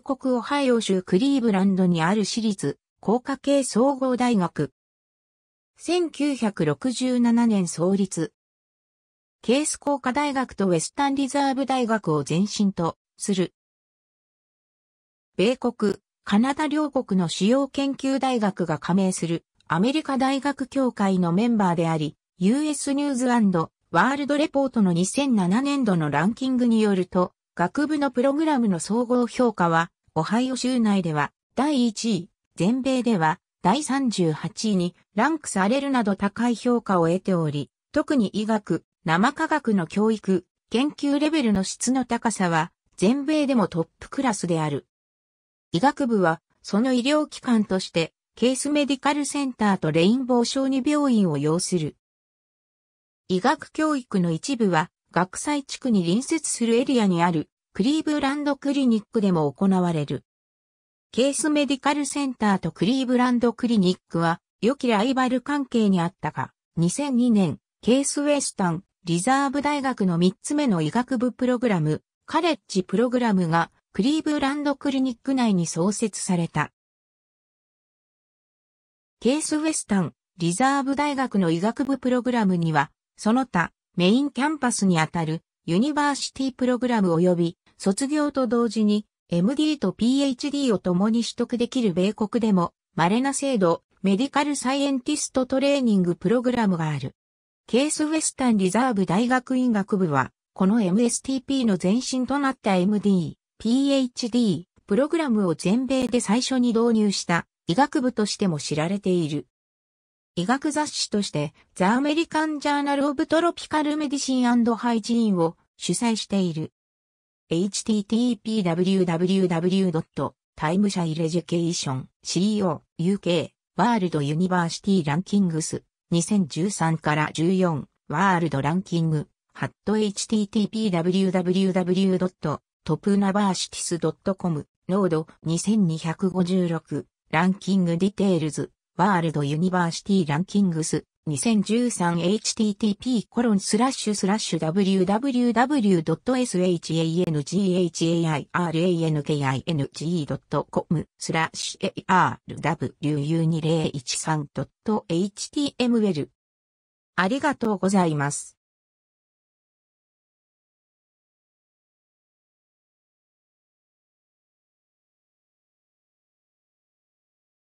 国オハイオ州クリーブランドにある私立工科系総合大学。1967年創立。ケース工科大学とウェスタンリザーブ大学を前身とする。米国、カナダ両国の主要研究大学が加盟するアメリカ大学協会のメンバーであり、US ニューズワールドレポートの2007年度のランキングによると、学部のプログラムの総合評価は、オハイオ州内では第1位、全米では第38位にランクされるなど高い評価を得ており、特に医学、生科学の教育、研究レベルの質の高さは、全米でもトップクラスである。医学部は、その医療機関として、ケースメディカルセンターとレインボー小児病院を要する。医学教育の一部は、学祭地区に隣接するエリアにあるクリーブランドクリニックでも行われる。ケースメディカルセンターとクリーブランドクリニックは良きライバル関係にあったが、2002年、ケースウェスタン、リザーブ大学の3つ目の医学部プログラム、カレッジプログラムがクリーブランドクリニック内に創設された。ケースウェスタン、リザーブ大学の医学部プログラムには、その他、メインキャンパスにあたるユニバーシティプログラム及び卒業と同時に MD と PhD を共に取得できる米国でも稀な制度メディカルサイエンティストトレーニングプログラムがある。ケースウェスタンリザーブ大学院学部はこの MSTP の前身となった MD、PhD プログラムを全米で最初に導入した医学部としても知られている。医学雑誌として、ザ・アメリカン・ジャーナル・オブ・トロピカル・メディシンハイジーンを主催している。h t t p w w w t i m e s h i l e d u c a t i o n c o u k ワールドユニバーシティランキングス2013から14ワールドランキング http://www.topuniversities.com ノード2256ランキングディテールズワールドユニバーシティランキングス 2013http コロンスラッシュスラッシュ www.shanghairankingi.com スラッシュ arwu2013.html ありがとうございます。